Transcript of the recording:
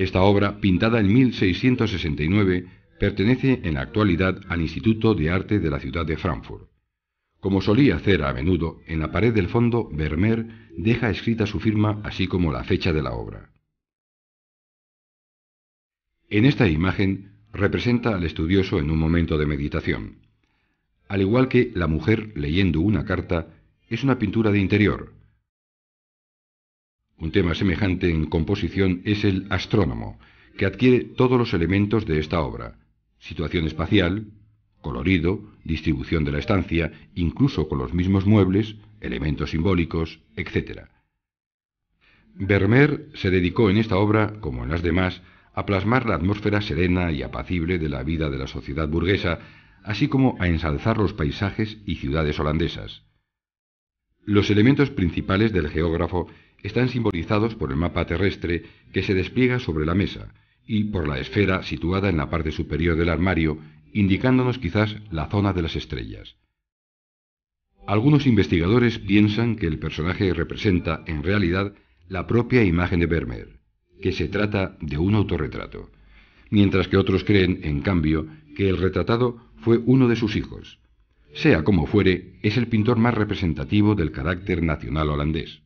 Esta obra, pintada en 1669, pertenece en la actualidad al Instituto de Arte de la ciudad de Frankfurt. Como solía hacer a menudo, en la pared del fondo Vermeer deja escrita su firma así como la fecha de la obra. En esta imagen representa al estudioso en un momento de meditación. Al igual que La mujer leyendo una carta, es una pintura de interior, un tema semejante en composición es el astrónomo, que adquiere todos los elementos de esta obra. Situación espacial, colorido, distribución de la estancia, incluso con los mismos muebles, elementos simbólicos, etc. Vermeer se dedicó en esta obra, como en las demás, a plasmar la atmósfera serena y apacible de la vida de la sociedad burguesa, así como a ensalzar los paisajes y ciudades holandesas. Los elementos principales del geógrafo están simbolizados por el mapa terrestre que se despliega sobre la mesa y por la esfera situada en la parte superior del armario, indicándonos quizás la zona de las estrellas. Algunos investigadores piensan que el personaje representa, en realidad, la propia imagen de Vermeer, que se trata de un autorretrato, mientras que otros creen, en cambio, que el retratado fue uno de sus hijos, sea como fuere, es el pintor más representativo del carácter nacional holandés.